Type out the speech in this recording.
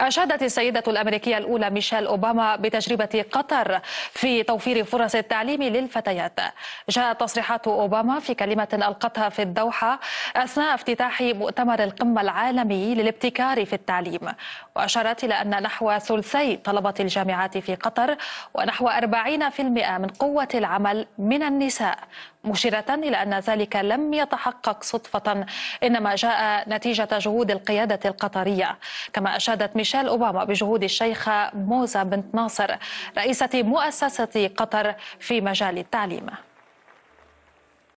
أشادت السيدة الأمريكية الأولى ميشيل أوباما بتجربة قطر في توفير فرص التعليم للفتيات جاءت تصريحات أوباما في كلمة ألقتها في الدوحة أثناء افتتاح مؤتمر القمة العالمي للابتكار في التعليم وأشارت إلى أن نحو ثلثي طلبة الجامعات في قطر ونحو 40% من قوة العمل من النساء مشيرة إلى أن ذلك لم يتحقق صدفة إنما جاء نتيجة جهود القيادة القطرية كما أشادت ميشيل أوباما بجهود الشيخة موزة بنت ناصر رئيسة مؤسسة قطر في مجال التعليم